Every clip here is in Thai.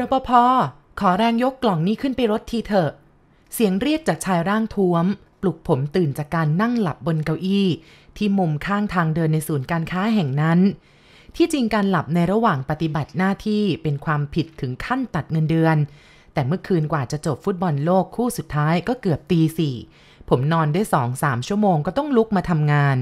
รปภ ขอแรงยกกล่องนี้ขึ้นไปรถทีเถอะ เสียงเรียกจากชายร่างท้วม ปลุกผมตื่นจากการนั่งหลับบนเก้าอี้ ที่มุมข้างทางเดินในศูนย์การค้าแห่งนั้น ที่จริงการหลับในระหว่างปฏิบัติหน้าที่เป็นความผิดถึงขั้นตัดเงินเดือน แต่เมื่อคืนกว่าจะจบฟุตบอลโลกคู่สุดท้ายก็เกือบตีสี่ ผมนอนได้สองสามชั่วโมงก็ต้องลุกมาทำงาน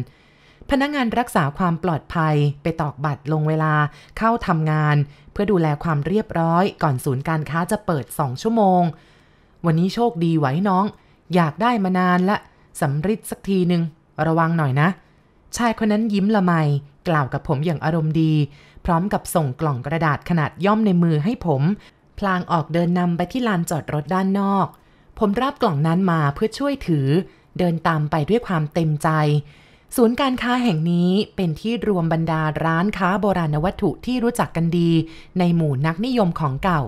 พนักงานรักษาความปลอดภัย ไปตอกบัตรลงเวลาเข้าทำงาน เพื่อดูแลความเรียบร้อยก่อนศูนย์การค้าจะเปิดสองชั่วโมง วันนี้โชคดีไว้น้อง อยากได้มานานละสำริดสักทีหนึ่งระวังหน่อยนะชายคนนั้นยิ้มละไม กล่าวกับผมอย่างอารมณ์ดี พร้อมกับส่งกล่องกระดาษขนาดย่อมในมือให้ผม พลางออกเดินนำไปที่ลานจอดรถด้านนอก ผมรับกล่องนั้นมาเพื่อช่วยถือ เดินตามไปด้วยความเต็มใจศูนย์การค้าแห่งนี้เป็นที่รวมบรรดาร้านค้าโบราณวัตถุที่รู้จักกันดีในหมู่นักนิยมของเก่า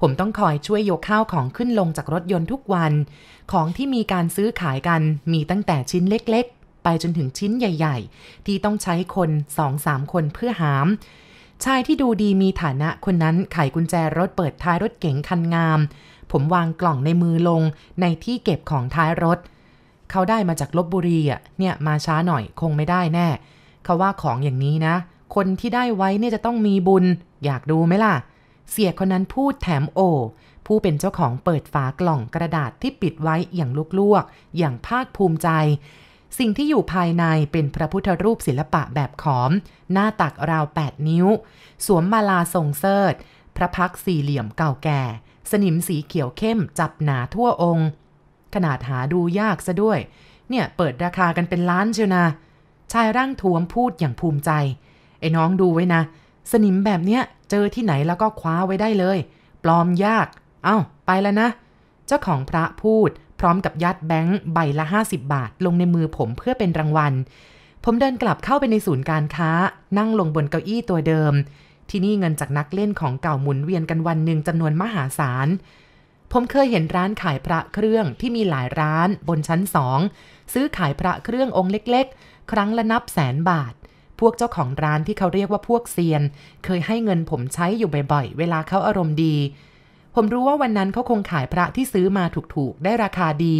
ผมต้องคอยช่วยยกข้าวของขึ้นลงจากรถยนต์ทุกวัน ของที่มีการซื้อขายกันมีตั้งแต่ชิ้นเล็กๆ ไปจนถึงชิ้นใหญ่ๆ ที่ต้องใช้คนสองสามคนเพื่อหาม ชายที่ดูดีมีฐานะคนนั้นไขกุญแจรถเปิดท้ายรถเก๋งคันงาม ผมวางกล่องในมือลงในที่เก็บของท้ายรถเขาได้มาจากลบบุรีอ่ะ เนี่ยมาช้าหน่อยคงไม่ได้แน่ เขาว่าของอย่างนี้นะ คนที่ได้ไว้เนี่ยจะต้องมีบุญ อยากดูไหมล่ะ เสียคนนั้นพูดแถมโอ ผู้เป็นเจ้าของเปิดฝากล่องกระดาษที่ปิดไว้อย่างลวกๆอย่างภาคภูมิใจ สิ่งที่อยู่ภายในเป็นพระพุทธรูปศิลปะแบบขอม หน้าตักราว 8 นิ้ว สวมมาลาทรงเสิร์ตพระพักสี่เหลี่ยมเก่าแก่ สนิมสีเขียวเข้ม จับหนาทั่วองค์ขนาดหาดูยากซะด้วย เนี่ยเปิดราคากันเป็นล้านเชียวนะ ชายร่างทวมพูดอย่างภูมิใจ ไอ้น้องดูไว้นะ สนิมแบบเนี้ยเจอที่ไหนแล้วก็คว้าไว้ได้เลย ปลอมยาก เอา้าไปแล้วนะ เจ้าของพระพูดพร้อมกับยัดแบงค์ใบละ 50 บาทลงในมือผมเพื่อเป็นรางวัล ผมเดินกลับเข้าไปในศูนย์การค้านั่งลงบนเก้าอี้ตัวเดิม ที่นี่เงินจากนักเล่นของเก่าหมุนเวียนกันวันหนึ่งจำนวนมหาศาลผมเคยเห็นร้านขายพระเครื่องที่มีหลายร้านบนชั้นสองซื้อขายพระเครื่ององค์เล็กๆ ครั้งละนับแสนบาท พวกเจ้าของร้านที่เขาเรียกว่าพวกเซียน เคยให้เงินผมใช้อยู่บ่อยๆ เวลาเขาอารมณ์ดี ผมรู้ว่าวันนั้นเขาคงขายพระที่ซื้อมาถูกๆ ได้ราคาดี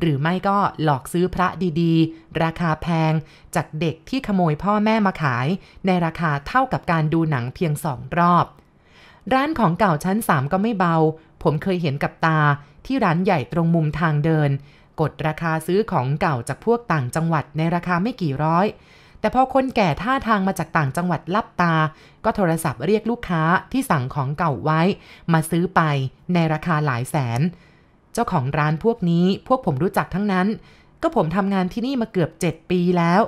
หรือไม่ก็หลอกซื้อพระดีๆ ราคาแพง จากเด็กที่ขโมยพ่อแม่มาขาย ในราคาเท่ากับการดูหนังเพียงสองรอบ ร้านของเก่าชั้นสามก็ไม่เบาผมเคยเห็นกับตาที่ร้านใหญ่ตรงมุมทางเดิน กดราคาซื้อของเก่าจากพวกต่างจังหวัดในราคาไม่กี่ร้อย แต่พอคนแก่ท่าทางมาจากต่างจังหวัดลับตา ก็โทรศัพท์เรียกลูกค้าที่สั่งของเก่าไว้ มาซื้อไปในราคาหลายแสน เจ้าของร้านพวกนี้พวกผมรู้จักทั้งนั้น ก็ผมทำงานที่นี่มาเกือบ7ปีแล้ว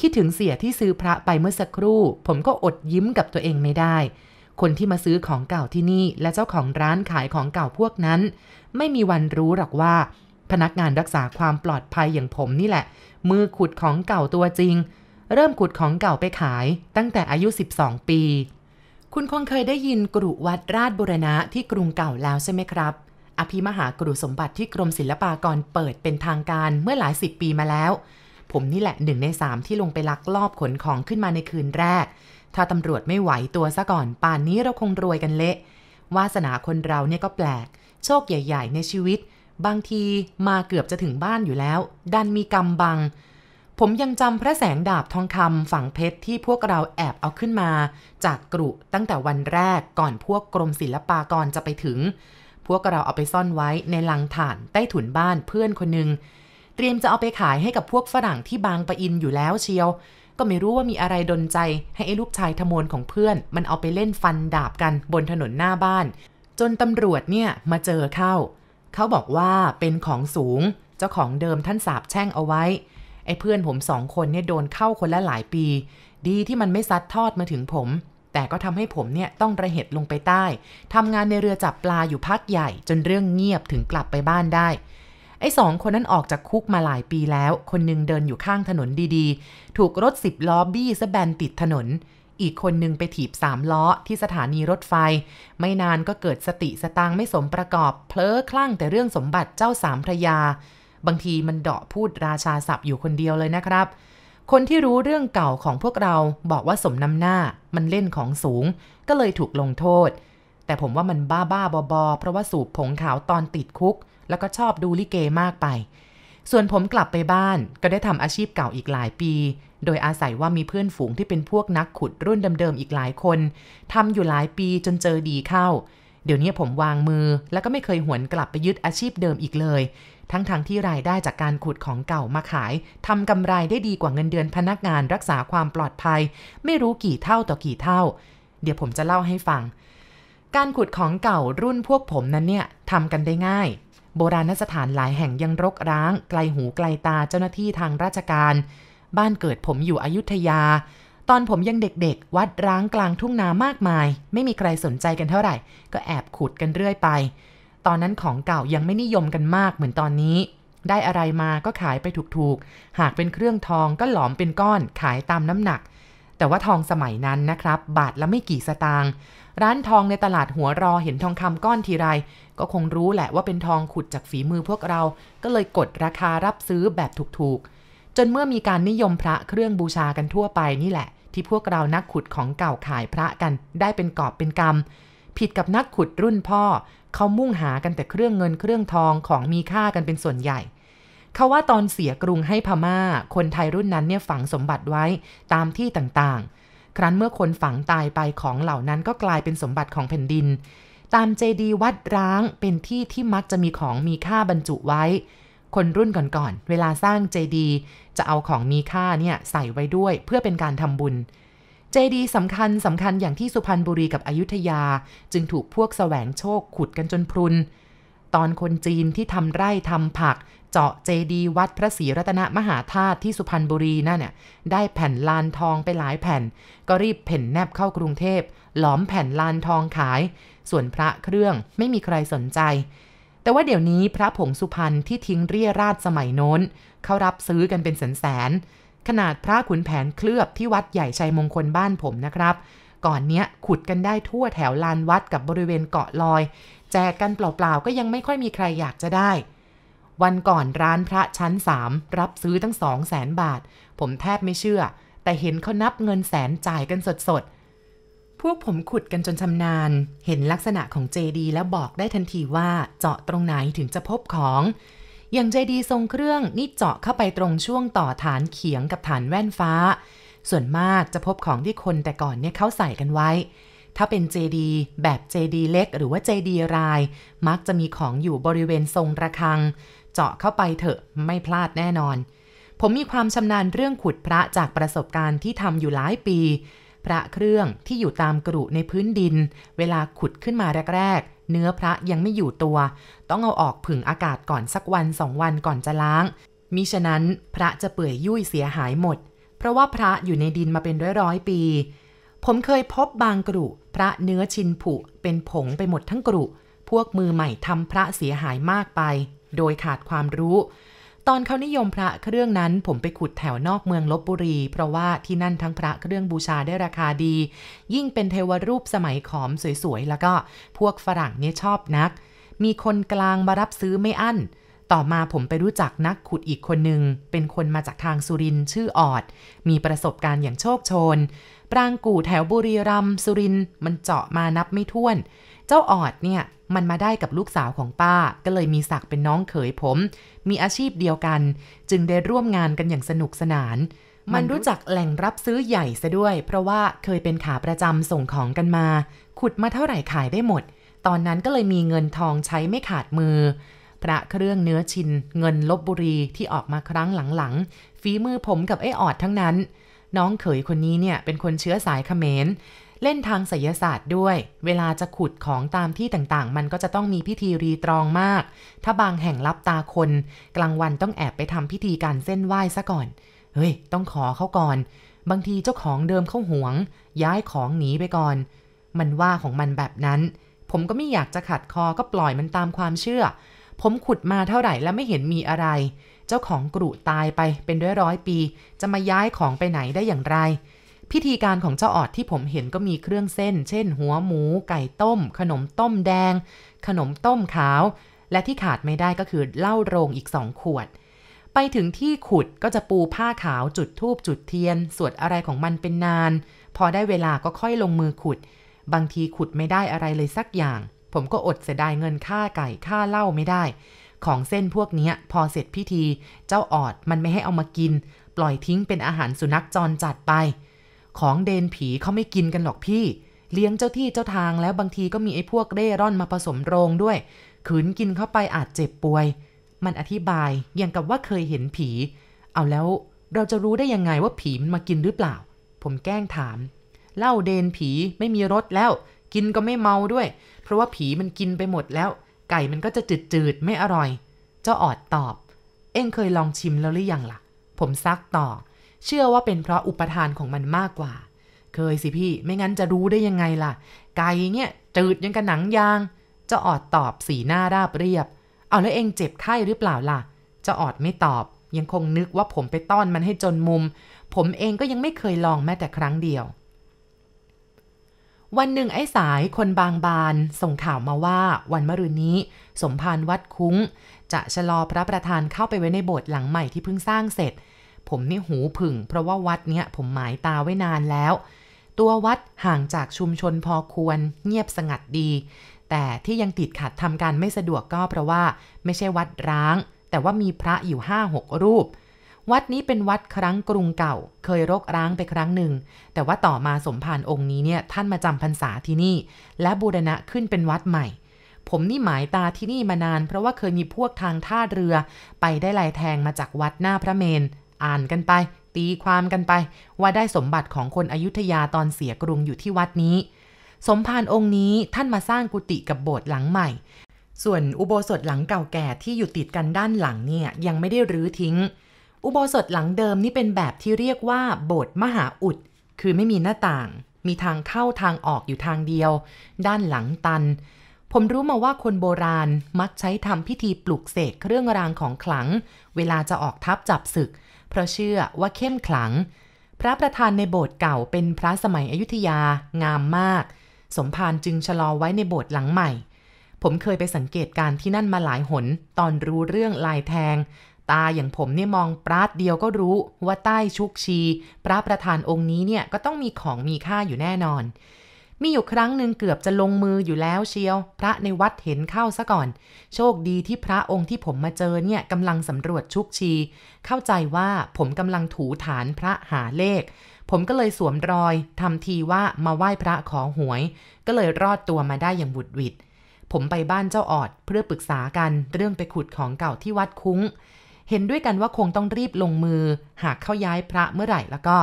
คิดถึงเสียที่ซื้อพระไปเมื่อสักครู่ ผมก็อดยิ้มกับตัวเองไม่ได้คนที่มาซื้อของเก่าที่นี่ และเจ้าของร้านขายของเก่าพวกนั้น ไม่มีวันรู้หรอกว่า พนักงานรักษาความปลอดภัยอย่างผมนี่แหละ มือขุดของเก่าตัวจริง เริ่มขุดของเก่าไปขายตั้งแต่อายุ 12 ปี คุณคงเคยได้ยินกรุวัดราชบุรณะที่กรุงเก่าแล้วใช่ไหมครับ อภิมหากรุสมบัติที่กรมศิลปากรเปิดเป็นทางการเมื่อหลายสิบปีมาแล้ว ผมนี่แหละหนึ่งในสามที่ลงไปลักลอบขนของขึ้นมาในคืนแรกถ้าตำรวจไม่ไหวตัวซะก่อนป่านนี้เราคงรวยกันเละ วาสนาคนเราเนี่ยก็แปลก โชคใหญ่ ๆในชีวิต บางทีมาเกือบจะถึงบ้านอยู่แล้ว ดันมีกรรมบัง ผมยังจำพระแสงดาบทองคำฝังเพชรที่พวกเราแอบเอาขึ้นมา จากกรุตั้งแต่วันแรกก่อนพวกกรมศิลปากรจะไปถึง พวกเราเอาไปซ่อนไว้ในลังฐานใต้ถุนบ้านเพื่อนคนหนึ่งเตรียมจะเอาไปขายให้กับพวกฝรั่งที่บางปะอินอยู่แล้วเชียวก็ไม่รู้ว่ามีอะไรดนใจให้ไอ้ลูกชายทมนของเพื่อน มันเอาไปเล่นฟันดาบกันบนถนนหน้าบ้าน จนตำรวจเนี่ยมาเจอเข้า เขาบอกว่าเป็นของสูงเจ้าของเดิมท่านสาบแช่งเอาไว้ ไอ้เพื่อนผมสองคนเนี่ยโดนเข้าคนละหลายปี ดีที่มันไม่ซัดทอดมาถึงผม แต่ก็ทำให้ผมเนี่ยต้องระเหตุลงไปใต้ทำงานในเรือจับปลาอยู่พักใหญ่ จนเรื่องเงียบถึงกลับไปบ้านได้ไอ้สองคนนั้นออกจากคุกมาหลายปีแล้ว คนนึงเดินอยู่ข้างถนนดีๆ ถูกรถสิบล้อบี้ซะแบนติดถนน อีกคนนึงไปถีบสามล้อที่สถานีรถไฟ ไม่นานก็เกิดสติสตางไม่สมประกอบเพลอคลั่งแต่เรื่องสมบัติเจ้าสามพระยา บางทีมันเดาะพูดราชาศัพท์อยู่คนเดียวเลยนะครับ คนที่รู้เรื่องเก่าของพวกเราบอกว่าสมนำหน้า มันเล่นของสูง ก็เลยถูกลงโทษ แต่ผมว่ามันบ้าบ้าบอๆเพราะว่าสูบผงขาวตอนติดคุกแล้วก็ชอบดูลิเกมากไป ส่วนผมกลับไปบ้านก็ได้ทำอาชีพเก่าอีกหลายปี โดยอาศัยว่ามีเพื่อนฝูงที่เป็นพวกนักขุดรุ่นเดิมๆอีกหลายคนทำอยู่หลายปีจนเจอดีเข้า เดี๋ยวนี้ผมวางมือ แล้วก็ไม่เคยหวนกลับไปยึดอาชีพเดิมอีกเลย ทั้งๆทที่รายได้จากการขุดของเก่ามาขายทำกำไรได้ดีกว่าเงินเดือนพนักงานรักษาความปลอดภัย ไม่รู้กี่เท่าต่อกี่เท่า เดี๋ยวผมจะเล่าให้ฟัง การขุดของเก่ารุ่นพวกผมนั้นเนี่ยทำกันได้ง่ายโบราณสถานหลายแห่งยังรกร้าง ไกลหูไกลตาเจ้าหน้าที่ทางราชการ บ้านเกิดผมอยู่อยุธยา ตอนผมยังเด็ก ๆ วัดร้างกลางทุ่งนามากมาย ไม่มีใครสนใจกันเท่าไหร่ก็แอบขุดกันเรื่อยไป ตอนนั้นของเก่ายังไม่นิยมกันมากเหมือนตอนนี้ ได้อะไรมาก็ขายไปถูกๆหากเป็นเครื่องทองก็หลอมเป็นก้อนขายตามน้ำหนัก แต่ว่าทองสมัยนั้นนะครับ บาทละไม่กี่สตางค์ร้านทองในตลาดหัวรอเห็นทองคำก้อนทีไร ก็คงรู้แหละว่าเป็นทองขุดจากฝีมือพวกเรา ก็เลยกดราคารับซื้อแบบถูกๆ จนเมื่อมีการนิยมพระเครื่องบูชากันทั่วไปนี่แหละ ที่พวกเรา นักขุดของเก่าขายพระกันได้เป็นกอบเป็นกรรมผิดกับนักขุดรุ่นพ่อ เขามุ่งหากันแต่เครื่องเงินเครื่องทองของมีค่ากันเป็นส่วนใหญ่ เขาว่าตอนเสียกรุงให้พมา่าคนไทยรุ่นนั้นเนี่ยฝังสมบัติไว้ตามที่ต่างๆครั้นเมื่อคนฝังตายไปของเหล่านั้นก็กลายเป็นสมบัติของแผ่นดิน ตามเจดีวัดร้างเป็นที่ที่มักจะมีของมีค่าบรรจุไว้ คนรุ่นก่อนๆเวลาสร้างเจดีจะเอาของมีค่าเนี่ย ใส่ไว้ด้วยเพื่อเป็นการทำบุญเจดีสำคัญสำคัญอย่างที่สุพรรณบุรีกับอยุธยา จึงถูกพวกสแสวงโชคขุดกันจนพรุนตอนคนจีนที่ทำไร่ทำผักเจาะเจดีวัดพระศรีรัตนมหาธาตุที่สุพรรณบุรีนั่นเนี่ยได้แผ่นลานทองไปหลายแผ่น ก็รีบเผ่นแนบเข้ากรุงเทพหลอมแผ่นลานทองขาย ส่วนพระเครื่องไม่มีใครสนใจ แต่ว่าเดี๋ยวนี้พระผงสุพรรณที่ทิ้งเรี่ยราดสมัยโน้น เขารับซื้อกันเป็นแสนๆขนาดพระขุนแผนเคลือบที่วัดใหญ่ชัยมงคลบ้านผมนะครับ ก่อนเนี้ยขุดกันได้ทั่วแถวลานวัดกับบริเวณเกาะลอย แจกกันเปล่าๆก็ยังไม่ค่อยมีใครอยากจะได้วันก่อนร้านพระชั้นสามรับซื้อตั้งสองแสนบาท ผมแทบไม่เชื่อ แต่เห็นเขานับเงินแสนจ่ายกันสดๆ พวกผมขุดกันจนชำนาญ เห็นลักษณะของเจดีแล้วบอกได้ทันทีว่าเจาะตรงไหนถึงจะพบของ อย่างเจดีทรงเครื่อง นี่เจาะเข้าไปตรงช่วงต่อฐานเขียงกับฐานแว่นฟ้า ส่วนมากจะพบของที่คนแต่ก่อนเนี่ยเขาใส่กันไว้ ถ้าเป็นเจดีแบบเจดีเล็กหรือว่าเจดีรายมักจะมีของอยู่บริเวณทรงระฆังเจาะเข้าไปเถอะไม่พลาดแน่นอน ผมมีความชำนาญเรื่องขุดพระจากประสบการณ์ที่ทำอยู่หลายปี พระเครื่องที่อยู่ตามกรุในพื้นดิน เวลาขุดขึ้นมาแรกๆ เนื้อพระยังไม่อยู่ตัว ต้องเอาออกผึ่งอากาศก่อนสักวันสองวันก่อนจะล้าง มิฉะนั้นพระจะเปื่อยยุ่ยเสียหายหมด เพราะว่าพระอยู่ในดินมาเป็นร้อยร้อยปี ผมเคยพบบางกรุพระเนื้อชินผุเป็นผงไปหมดทั้งกรุพวกมือใหม่ทำพระเสียหายมากไปโดยขาดความรู้ ตอนเขานิยมพระเครื่องนั้น ผมไปขุดแถวนอกเมืองลบบุรี เพราะว่าที่นั่นทั้งพระเครื่องบูชาได้ราคาดี ยิ่งเป็นเทวรูปสมัยขอมสวยๆแล้วก็พวกฝรั่งเนี่ยชอบนัก มีคนกลางมารับซื้อไม่อั้น ต่อมาผมไปรู้จักนักขุดอีกคนหนึ่งเป็นคนมาจากทางสุรินชื่อออด มีประสบการณ์อย่างโชคโชน ปรางกู่แถวบุรีรัมสุรินมันเจาะมานับไม่ถ้วน เจ้าออดเนี่ยมันมาได้กับลูกสาวของป้าก็เลยมีศักเป็นน้องเขยผม มีอาชีพเดียวกัน จึงได้ร่วมงานกันอย่างสนุกสนาน มันรู้จักแหล่งรับซื้อใหญ่ซะด้วย เพราะว่าเคยเป็นขาประจำส่งของกันมา ขุดมาเท่าไหร่ขายได้หมด ตอนนั้นก็เลยมีเงินทองใช้ไม่ขาดมือพระเครื่องเนื้อชิน เงินลบบุรีที่ออกมาครั้งหลังๆฝีมือผมกับไอ้ออด ทั้งนั้น น้องเขยคนนี้เนี่ยเป็นคนเชื้อสายเขมรเล่นทางไสยศาสตร์ด้วย เวลาจะขุดของตามที่ต่างๆ มันก็จะต้องมีพิธีรีตรองมาก ถ้าบางแห่งรับตาคน กลางวันต้องแอบไปทำพิธีการเส้นไหว้ซะก่อน เฮ้ย ต้องขอเขาก่อน บางทีเจ้าของเดิมเขาห่วง ย้ายของหนีไปก่อน มันว่าของมันแบบนั้น ผมก็ไม่อยากจะขัดคอ ก็ปล่อยมันตามความเชื่อ ผมขุดมาเท่าไหร่แล้วไม่เห็นมีอะไร เจ้าของกรุตายไป เป็นด้วยร้อยปี จะมาย้ายของไปไหนได้อย่างไรพิธีการของเจ้าออดที่ผมเห็นก็มีเครื่องเส้น เช่นหัวหมูไก่ต้มขนมต้มแดง ขนมต้มขาว และที่ขาดไม่ได้ก็คือเหล้าโรงอีกสองขวด ไปถึงที่ขุดก็จะปูผ้าขาวจุดทูบจุดเทียน สวดอะไรของมันเป็นนาน พอได้เวลาก็ค่อยลงมือขุด บางทีขุดไม่ได้อะไรเลยสักอย่าง ผมก็อดเสียดายเงินค่าไก่ ค่าเหล้าไม่ได้ ของเส้นพวกนี้พอเสร็จพิธีเจ้าออดมันไม่ให้เอามากิน ปล่อยทิ้งเป็นอาหารสุนัขจรจัดไปของเดนผีเขาไม่กินกันหรอกพี่ เลี้ยงเจ้าที่เจ้าทางแล้วบางทีก็มีไอ้พวกเร่ร่อนมาผสมโรงด้วย ขืนกินเข้าไปอาจเจ็บป่วย มันอธิบายอย่างกับว่าเคยเห็นผี เอาแล้วเราจะรู้ได้ยังไงว่าผีมันมากินหรือเปล่า ผมแกล้งถาม เล่าเดนผีไม่มีรสแล้ว กินก็ไม่เมาด้วย เพราะว่าผีมันกินไปหมดแล้ว ไก่มันก็จะจืดๆ ไม่อร่อย เจ้าออดตอบ เอ็งเคยลองชิมแล้วหรือยังละ่ะ ผมซักต่อเชื่อว่าเป็นเพราะอุปทานของมันมากกว่า เคยสิพี่ไม่งั้นจะรู้ได้ยังไงล่ะ ไก่เนี่ย จืดยังกับหนังยาง จะออดตอบสีหน้าราบเรียบ เอาแล้วเองเจ็บไข้หรือเปล่าล่ะ จะออดไม่ตอบ ยังคงนึกว่าผมไปต้อนมันให้จนมุม ผมเองก็ยังไม่เคยลองแม้แต่ครั้งเดียว วันหนึ่งไอ้สายคนบางบานส่งข่าวมาว่า วันมะรืนนี้ สมภารวัดคุ้ง จะชะลอพระประธานเข้าไปไว้ในโบสถ์หลังใหม่ที่เพิ่งสร้างเสร็จผมนี่หูผึ่งเพราะว่าวัดเนี้ยผมหมายตาไว้นานแล้ว ตัววัดห่างจากชุมชนพอควรเงียบสงัดดี แต่ที่ยังติดขัดทำการไม่สะดวกก็เพราะว่าไม่ใช่วัดร้าง แต่ว่ามีพระอยู่ห้าหกรูป วัดนี้เป็นวัดครั้งกรุงเก่าเคยรกร้างไปครั้งหนึ่ง แต่ว่าต่อมาสมภารองค์นี้เนี่ยท่านมาจำพรรษาที่นี่ และบูรณะขึ้นเป็นวัดใหม่ ผมนี่หมายตาที่นี่มานาน เพราะว่าเคยมีพวกทางท่าเรือ ไปได้ลายแทงมาจากวัดหน้าพระเมนอ่านกันไปตีความกันไปว่าได้สมบัติของคนอยุธยาตอนเสียกรุงอยู่ที่วัดนี้ สมภารองค์นี้ท่านมาสร้างกุฏิกับโบสถ์หลังใหม่ ส่วนอุโบสถหลังเก่าแก่ที่อยู่ติดกันด้านหลังเนี่ยยังไม่ได้รื้อทิ้ง อุโบสถหลังเดิมนี่เป็นแบบที่เรียกว่า โบสถ์มหาอุดคือไม่มีหน้าต่าง มีทางเข้าทางออกอยู่ทางเดียว ด้านหลังตัน ผมรู้มาว่าคนโบราณมักใช้ทำพิธีปลุกเสกเครื่องรางของขลัง เวลาจะออกทัพจับศึกเพราะเชื่อว่าเข้มขลัง พระประธานในโบสถ์เก่าเป็นพระสมัยอยุธยางามมาก สมภารจึงชะลอไว้ในโบสถ์หลังใหม่ ผมเคยไปสังเกตการที่นั่นมาหลายหน ตอนรู้เรื่องลายแทง ตาอย่างผมเนี่ยมองปราดเดียวก็รู้ว่าใต้ชุกชี พระประธานองค์นี้เนี่ยก็ต้องมีของมีค่าอยู่แน่นอนมีอยู่ครั้งหนึ่งเกือบจะลงมืออยู่แล้วเชียว พระในวัดเห็นเข้าซะก่อน โชคดีที่พระองค์ที่ผมมาเจอเนี่ยกำลังสำรวจชุกชี เข้าใจว่าผมกำลังถูฐานพระหาเลข ผมก็เลยสวมรอยทำทีว่ามาไหว้พระขอหวย ก็เลยรอดตัวมาได้อย่างบุดวิด ผมไปบ้านเจ้าออดเพื่อปรึกษากันเรื่องไปขุดของเก่าที่วัดคุ้ง เห็นด้วยกันว่าคงต้องรีบลงมือ หากเข้าย้ายพระเมื่อไหร่แล้วก็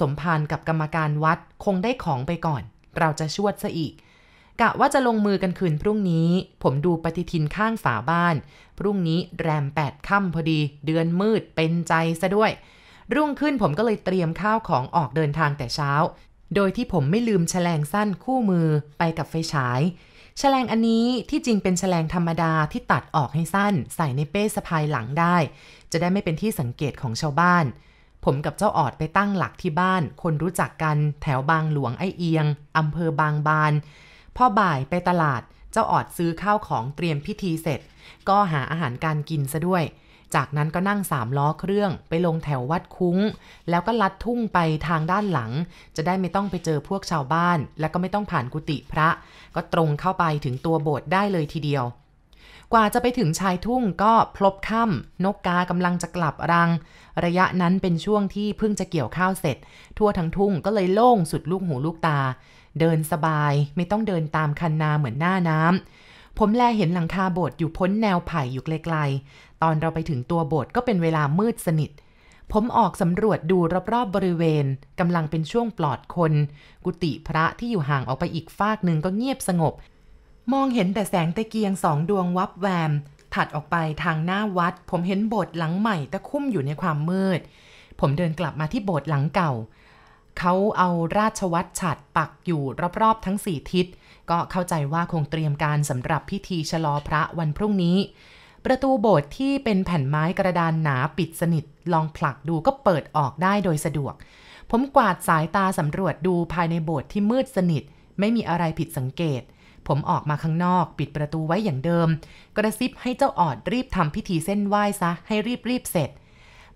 สมภารกับกรรมการวัดคงได้ของไปก่อนเราจะชวดซะอีกกะว่าจะลงมือกันคืนพรุ่งนี้ผมดูปฏิทินข้างฝาบ้าน พรุ่งนี้แรมแปดค่ำพอดี เดือนมืดเป็นใจซะด้วย รุ่งขึ้นผมก็เลยเตรียมข้าวของออกเดินทางแต่เช้า โดยที่ผมไม่ลืมแฉลงสั้นคู่มือไปกับไฟฉายแฉลงอันนี้ที่จริงเป็นแฉลงธรรมดาที่ตัดออกให้สั้นใส่ในเป้สะพายหลังได้ จะได้ไม่เป็นที่สังเกตของชาวบ้านผม กับเจ้าออดไปตั้งหลักที่บ้าน คนรู้จักกันแถวบางหลวงไอเอียงอำเภอบางบาน พ่อบ่ายไปตลาด เจ้าออดซื้อข้าวของเตรียมพิธีเสร็จ ก็หาอาหารการกินซะด้วย จากนั้นก็นั่งสามล้อเครื่อง ไปลงแถววัดคุ้ง แล้วก็ลัดทุ่งไปทางด้านหลัง จะได้ไม่ต้องไปเจอพวกชาวบ้าน และก็ไม่ต้องผ่านกุฏิพระ ก็ตรงเข้าไปถึงตัวโบสถ์ได้เลยทีเดียวกว่าจะไปถึงชายทุ่งก็พลบค่ำนกกากำลังจะกลับรัง ระยะนั้นเป็นช่วงที่เพิ่งจะเกี่ยวข้าวเสร็จ ทั่วทั้งทุ่งก็เลยโล่งสุดลูกหูลูกตา เดินสบายไม่ต้องเดินตามคันนาเหมือนหน้าน้ำผมแลเห็นหลังคาโบสถ์อยู่พ้นแนวไผ่อยู่ไกลๆ ตอนเราไปถึงตัวโบสถ์ก็เป็นเวลามืดสนิท ผมออกสำรวจดูรอบๆบริเวณกำลังเป็นช่วงปลอดคน กุฏิพระที่อยู่ห่างออกไปอีกฟากหนึ่งก็เงียบสงบมองเห็นแต่แสงตะเกียงสองดวงวับแวม ถัดออกไปทางหน้าวัด ผมเห็นโบสถ์หลังใหม่ตะคุ่มอยู่ในความมืด ผมเดินกลับมาที่โบสถ์หลังเก่า เขาเอาราชวัตรฉัดปักอยู่รอบๆทั้งสี่ทิศ ก็เข้าใจว่าคงเตรียมการสำหรับพิธีชะลอพระวันพรุ่งนี้ ประตูโบสถ์ที่เป็นแผ่นไม้กระดานหนาปิดสนิท ลองผลักดูก็เปิดออกได้โดยสะดวก ผมกวาดสายตาสำรวจดูภายในโบสถ์ที่มืดสนิท ไม่มีอะไรผิดสังเกตผมออกมาข้างนอก ปิดประตูไว้อย่างเดิม กระซิบให้เจ้าออดรีบทำพิธีเส้นไหว้ซะ ให้รีบรีบเสร็จ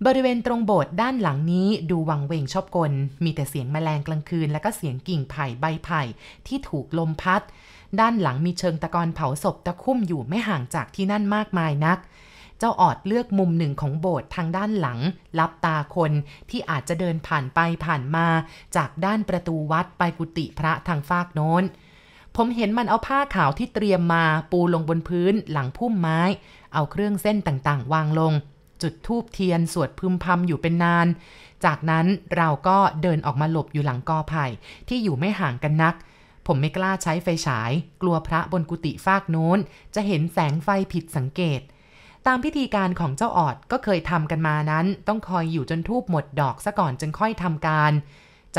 บริเวณตรงโบสถ์ด้านหลังนี้ดูวังเวงชอบกล มีแต่เสียงแมลงกลางคืน และก็เสียงกิ่งไผ่ใบไผ่ที่ถูกลมพัด ด้านหลังมีเชิงตะกอนเผาศพตะคุ่มอยู่ไม่ห่างจากที่นั่นมากมายนัก เจ้าออดเลือกมุมหนึ่งของโบสถ์ทางด้านหลังรับตาคนที่อาจจะเดินผ่านไปผ่านมา จากด้านประตูวัดไปกุฏิพระทางฝากโน้นผมเห็นมันเอาผ้าขาวที่เตรียมมาปูลงบนพื้นหลังพุ่มไม้ เอาเครื่องเส้นต่างๆวางลง จุดทูบเทียนสวดพึมพำอยู่เป็นนาน จากนั้นเราก็เดินออกมาหลบอยู่หลังกอไผ่ที่อยู่ไม่ห่างกันนัก ผมไม่กล้าใช้ไฟฉาย กลัวพระบนกุฏิฟากโน้นจะเห็นแสงไฟผิดสังเกต ตามพิธีการของเจ้าออดก็เคยทำกันมานั้น ต้องคอยอยู่จนทูบหมดดอกซะก่อนจึงค่อยทำการ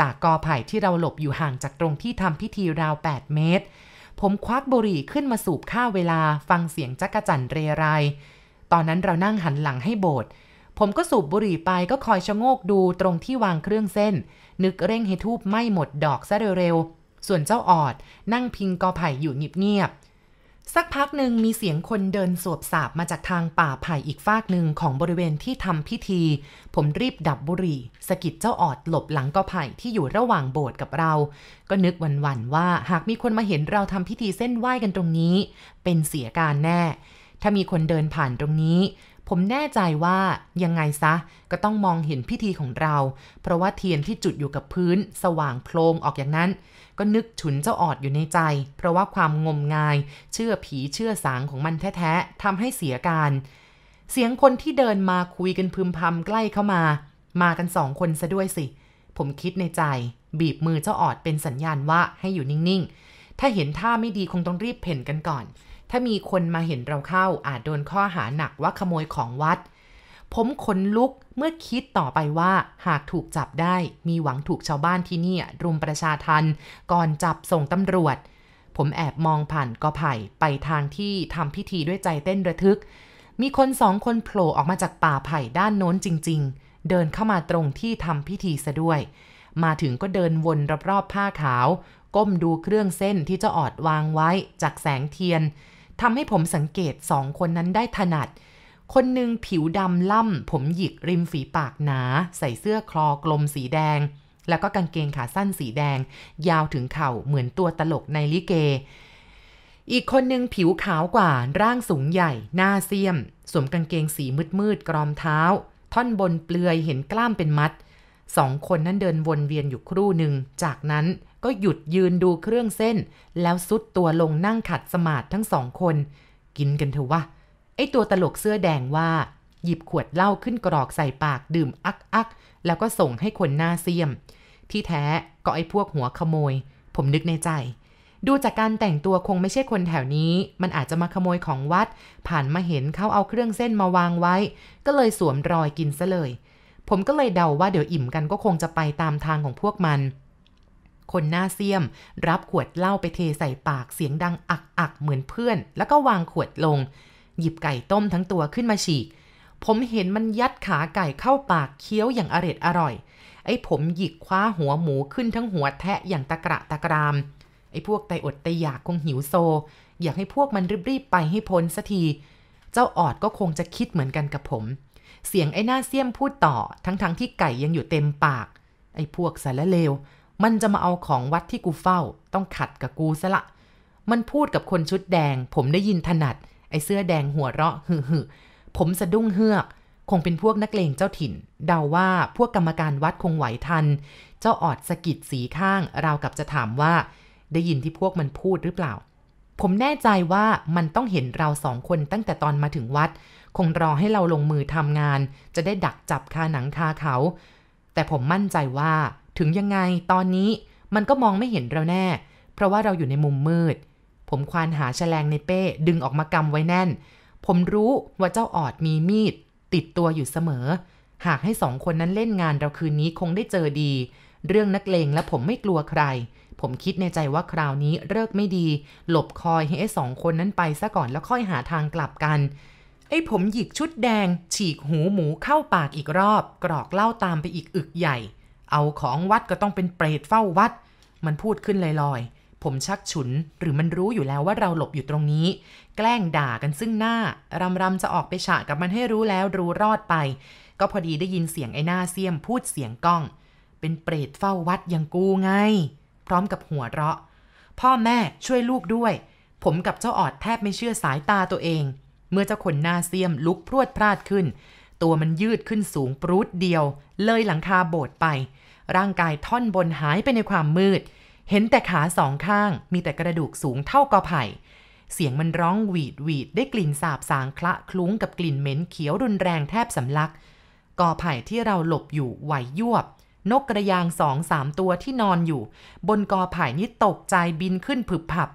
จากกอไผ่ที่เราหลบอยู่ห่างจากตรงที่ทำพิธีราว 8 เมตร ผมควักบุหรี่ขึ้นมาสูบข้าเวลาฟังเสียงจักจันเรไร ตอนนั้นเรานั่งหันหลังให้โบสถ์ผมก็สูบบุหรี่ไปก็คอยชะโงกดูตรงที่วางเครื่องเส้น นึกเร่งให้ทูบไม่หมดดอกซะเร็วๆส่วนเจ้าออด นั่งพิงกอไผ่อยู่เงียบๆสักพักหนึ่งมีเสียงคนเดินสวบสาบมาจากทางป่าไผ่อีกฟากหนึ่งของบริเวณที่ทำพิธี ผมรีบดับบุหรี่สกิดเจ้าออดหลบหลังกอไผ่ที่อยู่ระหว่างโบสถ์กับเรา ก็นึกวันวันว่าหากมีคนมาเห็นเราทำพิธีเส้นไหว้กันตรงนี้ เป็นเสียการแน่ ถ้ามีคนเดินผ่านตรงนี้ ผมแน่ใจว่ายังไงซะ ก็ต้องมองเห็นพิธีของเรา เพราะว่าเทียนที่จุดอยู่กับพื้น สว่างโพลงออกอย่างนั้นก็นึกฉุนเจ้าออดอยู่ในใจ เพราะว่าความงมงาย เชื่อผีเชื่อสางของมันแท้ๆทำให้เสียการ เสียงคนที่เดินมาคุยกันพึมพำใกล้เข้ามา มากันสองคนซะด้วยสิผมคิดในใจ บีบมือเจ้าออดเป็นสัญญาณว่าให้อยู่นิ่งๆ ถ้าเห็นท่าไม่ดีคงต้องรีบเพ่นกันก่อน ถ้ามีคนมาเห็นเราเข้าอาจโดนข้อหาหนักว่าขโมยของวัดผมขนลุกเมื่อคิดต่อไปว่า หากถูกจับได้ มีหวังถูกชาวบ้านที่นี่รุมประชาทัน ก่อนจับส่งตำรวจ ผมแอบมองผ่านกอไผ่ไปทางที่ ทำพิธีด้วยใจเต้นระทึก มีคนสองคนโผล่ออกมาจากป่าไผ่ด้านโน้นจริงๆ เดินเข้ามาตรงที่ทำพิธีซะด้วย มาถึงก็เดินวนรอบๆผ้าขาว ก้มดูเครื่องเส้นที่เจ้าออดวางไว้จากแสงเทียนทำให้ผมสังเกตสองคนนั้นได้ถนัดคนหนึ่งผิวดำล่ำผมหยิกริมฝีปากหนาใส่เสื้อคลอกลมสีแดง แล้วก็กางเกงขาสั้นสีแดง ยาวถึงเข่าเหมือนตัวตลกในลิเก อีกคนหนึ่งผิวขาวกว่าร่างสูงใหญ่หน้าเซียมสวมกางเกงสีมืดๆกรอมเท้า ท่อนบนเปลือยเห็นกล้ามเป็นมัดสองคนนั้นเดินวนเวียนอยู่ครู่หนึ่งจากนั้นก็หยุดยืนดูเครื่องเส้น แล้วซุดตัวลงนั่งขัดสมาธิทั้งสองคน กินกันเถอะวะไอตัวตลกเสื้อแดงว่า หยิบขวดเหล้าขึ้นกรอกใส่ปากดื่มอักอักแล้วก็ส่งให้คนหน้าเสียม ที่แท้ก็ไอพวกหัวขโมย ผมนึกในใจ ดูจากการแต่งตัวคงไม่ใช่คนแถวนี้ มันอาจจะมาขโมยของวัด ผ่านมาเห็นเขาเอาเครื่องเส้นมาวางไว้ ก็เลยสวมรอยกินซะเลย ผมก็เลยเดาว่าเดี๋ยวอิ่มกันก็คงจะไปตามทางของพวกมัน คนหน้าเสียมรับขวดเหล้าไปเทใส่ปากเสียงดังอักอักเหมือนเพื่อน แล้วก็วางขวดลงหยิบไก่ต้มทั้งตัวขึ้นมาฉีก ผมเห็นมันยัดขาไก่เข้าปากเคี้ยวอย่างอร็ดอร่อย ไอ้ผมหยิกคว้าหัวหมูขึ้นทั้งหัวแทะอย่างตะกระตะกราม ไอ้พวกไตอดไตอยากคงหิวโซ อยากให้พวกมันรีบๆไปให้พ้นสัที เจ้าออดก็คงจะคิดเหมือนกันกับผม เสียงไอ้หน้าเสี้ยมพูดต่อ ทั้งๆทที่ไก่ยังอยู่เต็มปาก ไอ้พวกสารเลว มันจะมาเอาของวัดที่กูเฝ้า ต้องขัดกับกูซะละ มันพูดกับคนชุดแดง ผมได้ยินถนัดไอ้เสื้อแดงหัวเราะหึหึผมสะดุ้งเฮือก คงเป็นพวกนักเลงเจ้าถิ่น เดาว่าพวกกรรมการวัดคงไหวทัน เจ้าออดสะกิดสีข้างราวกับจะถามว่า ได้ยินที่พวกมันพูดหรือเปล่า ผมแน่ใจว่ามันต้องเห็นเราสองคนตั้งแต่ตอนมาถึงวัด คงรอให้เราลงมือทำงาน จะได้ดักจับคาหนังคาเขา แต่ผมมั่นใจว่า ถึงยังไง ตอนนี้มันก็มองไม่เห็นเราแน่ เพราะว่าเราอยู่ในมุมมืดผมควานหาแฉลงในเป้ดึงออกมากำไว้แน่น ผมรู้ว่าเจ้าออดมีมีด ติดตัวอยู่เสมอ หากให้สองคนนั้นเล่นงานเราคืนนี้คงได้เจอดี เรื่องนักเลงและผมไม่กลัวใคร ผมคิดในใจว่าคราวนี้เลิกไม่ดี หลบคอยให้ไอ้สองคนนั้นไปซะก่อนแล้วค่อยหาทางกลับกัน ไอ้ผมหยิกชุดแดง ฉีกหูหมูเข้าปากอีกรอบ กรอกเล่าตามไปอีกอึกใหญ่ เอาของวัดก็ต้องเป็นเปรตเฝ้าวัด มันพูดขึ้นลอยผมชักฉุนหรือมันรู้อยู่แล้วว่าเราหลบอยู่ตรงนี้ แกล้งด่ากันซึ่งหน้ารำรำจะออกไปฉะกับมันให้รู้แล้วรู้รอดไป ก็พอดีได้ยินเสียงไอ้หน้าเสียมพูดเสียงก้อง เป็นเปรตเฝ้าวัดยังกูไง พร้อมกับหัวเราะ พ่อแม่ช่วยลูกด้วย ผมกับเจ้าออดแทบไม่เชื่อสายตาตัวเอง เมื่อเจ้าคนหน้าเสียมลุกพรวดพลาดขึ้น ตัวมันยืดขึ้นสูงปรุดเดียว เลยหลังคาโบดไป ร่างกายท่อนบนหายไปในความมืดเห็นแต่ขาสองข้าง มีแต่กระดูกสูงเท่ากอไผ่ เสียงมันร้องหวีดหวีดได้กลิ่นสาบสางคละคลุ้งกับกลิ่นเหม็นเขียวรุนแรงแทบสำลัก กอไผ่ที่เราหลบอยู่ไหวยวบ นกกระยางสองสามตัวที่นอนอยู่ บนกอไผ่นี้ตกใจบินขึ้นผึบผับ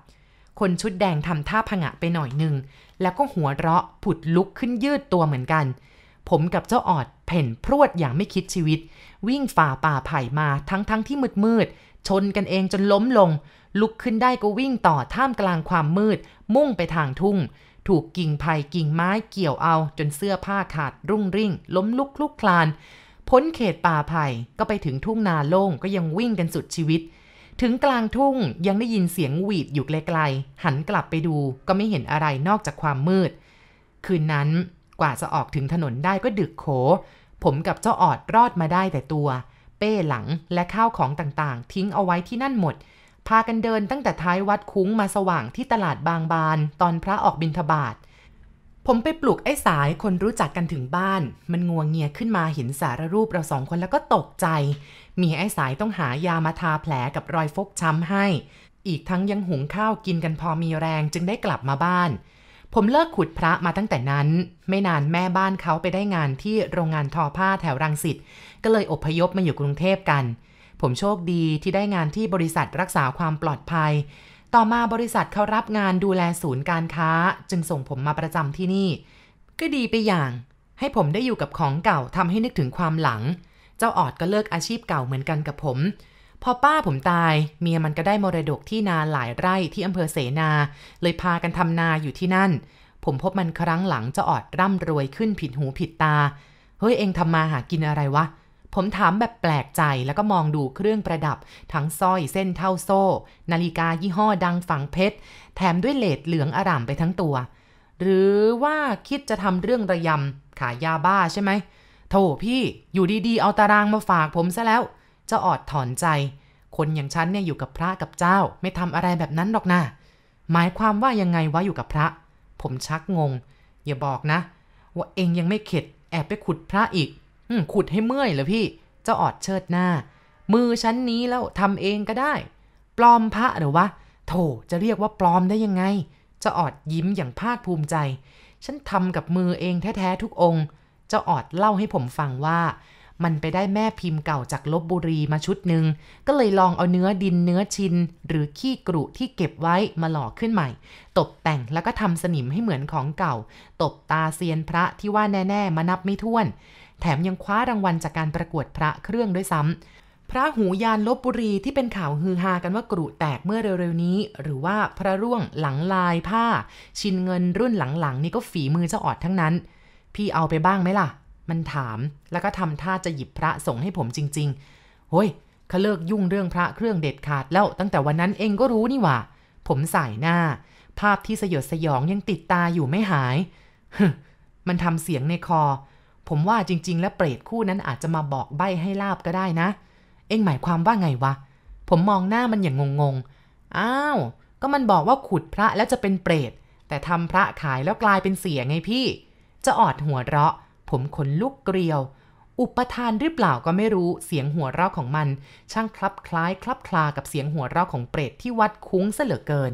คนชุดแดงทำท่าผงะไปหน่อยหนึ่งแล้วก็หัวเราะผุดลุกขึ้นยืดตัวเหมือนกันผมกับเจ้าออดเพ่นพรวดอย่างไม่คิดชีวิต วิ่งฝ่าป่าไผ่มาทั้งทั้งที่มืดมืด ชนกันเองจนล้มลง ลุกขึ้นได้ก็วิ่งต่อท่ามกลางความมืด มุ่งไปทางทุ่ง ถูกกิ่งไผ่กิ่งไม้เกี่ยวเอาจนเสื้อผ้าขาดรุ่งริ่ง ล้มลุกคลุกคลาน พ้นเขตป่าไผ่ก็ไปถึงทุ่งนาโล่งก็ยังวิ่งกันสุดชีวิต ถึงกลางทุ่งยังได้ยินเสียงหวีดอยู่ไกลๆหันกลับไปดู ก็ไม่เห็นอะไรนอกจากความมืดคืนนั้นว่าจะออกถึงถนนได้ก็ดึกโข ผมกับเจ้าออดรอดมาได้แต่ตัว เป้หลังและข้าวของต่างๆ ทิ้งเอาไว้ที่นั่นหมด พากันเดินตั้งแต่ท้ายวัดคุ้งมาสว่างที่ตลาดบางบาน ตอนพระออกบิณฑบาต ผมไปปลุกไอ้สายคนรู้จักกันถึงบ้าน มันงัวงเงียขึ้นมาเห็นสารรูปเราสองคนแล้วก็ตกใจ มีไอ้สายต้องหายามาทาแผลกับรอยฟกช้ำให้ อีกทั้งยังหุงข้าวกินกันพอมีแรงจึงได้กลับมาบ้านผมเลิกขุดพระมาตั้งแต่นั้น ไม่นานแม่บ้านเขาไปได้งานที่โรงงานทอผ้าแถวรังสิต ก็เลยอพยพมาอยู่กรุงเทพกัน ผมโชคดีที่ได้งานที่บริษัทรักษาความปลอดภัย ต่อมาบริษัทเขารับงานดูแลศูนย์การค้าจึงส่งผมมาประจำที่นี่ ก็ดีไปอย่าง ให้ผมได้อยู่กับของเก่าทำให้นึกถึงความหลัง เจ้าออดก็เลิกอาชีพเก่าเหมือนกันกับผมพอป้าผมตาย เมียมันก็ได้มรดกที่นา หลายไร่ที่อำเภอเสนา เลยพากันทำนาอยู่ที่นั่น ผมพบมันครั้งหลังจะออดร่ำรวยขึ้นผิดหูผิดตา เฮ้ย เองทำมาหากินอะไรวะ ผมถามแบบแปลกใจแล้วก็มองดูเครื่องประดับทั้งสร้อยเส้นเท่าโซ่ นาฬิกายี่ห้อดังฝังเพชรแถมด้วยเลดเหลืองอร่ามไปทั้งตัว หรือว่าคิดจะทำเรื่องระยำขายยาบ้าใช่ไหมโถพี่อยู่ดีๆเอาตารางมาฝากผมซะแล้วเจ้าออดถอนใจ คนอย่างฉันเนี่ยอยู่กับพระกับเจ้า ไม่ทำอะไรแบบนั้นหรอกนะ หมายความว่ายังไงวะอยู่กับพระ ผมชักงง อย่าบอกนะ ว่าเองยังไม่เข็ด แอบไปขุดพระอีกอืขุดให้เมื่อยเหรอพี่ เจ้าออดเชิดหน้า มือชั้นนี้แล้วทำเองก็ได้ ปลอมพระหรือวะโถจะเรียกว่าปลอมได้ยังไง เจ้าออดยิ้มอย่างภาคภูมิใจ ฉันทำกับมือเองแท้ๆทุกองค์เจ้าออดเล่าให้ผมฟังว่ามันไปได้แม่พิมพ์เก่าจากลบบุรีมาชุดหนึ่งก็เลยลองเอาเนื้อดินเนื้อชิน หรือขี้กรุที่เก็บไว้มาหล่อขึ้นใหม่ตกแต่งแล้วก็ทำสนิมให้เหมือนของเก่า ตบตาเซียนพระที่ว่าแน่ ๆ มานับไม่ถ้วน แถมยังคว้ารางวัลจากการประกวดพระเครื่องด้วยซ้ำพระหูยานลบบุรีที่เป็นข่าวฮือฮากันว่ากรุแตกเมื่อเร็วๆนี้ หรือว่าพระร่วงหลังลายผ้าชินเงินรุ่นหลังๆ นี่ก็ฝีมือเจ้าออดทั้งนั้น พี่เอาไปบ้างไหมล่ะมันถามแล้วก็ทำท่าจะหยิบพระส่งให้ผมจริงๆเฮ้ยเขาเลิกยุ่งเรื่องพระเครื่องเด็ดขาดแล้ว ตั้งแต่วันนั้นเองก็รู้นี่ว่าผมสายหน้า ภาพที่สยดสยองยังติดตาอยู่ไม่หาย มันทำเสียงในคอ ผมว่าจริงๆ แล้วเปรตคู่นั้นอาจจะมาบอกใบ้ให้ลาบก็ได้นะ เองหมายความว่าไงวะ ผมมองหน้ามันอย่างงงๆ อ้าว ก็มันบอกว่าขุดพระแล้วจะเป็นเปรต แต่ทำพระขายแล้วกลายเป็นเสียไงพี่ จะออดหัวเราะผมขนลุกเกลียว อุปทานหรือเปล่าก็ไม่รู้ เสียงหัวเราะของมัน ช่างคลับคล้ายคลับคลากับเสียงหัวเราะของเปรตที่วัดคุ้งเสเหลือเกิน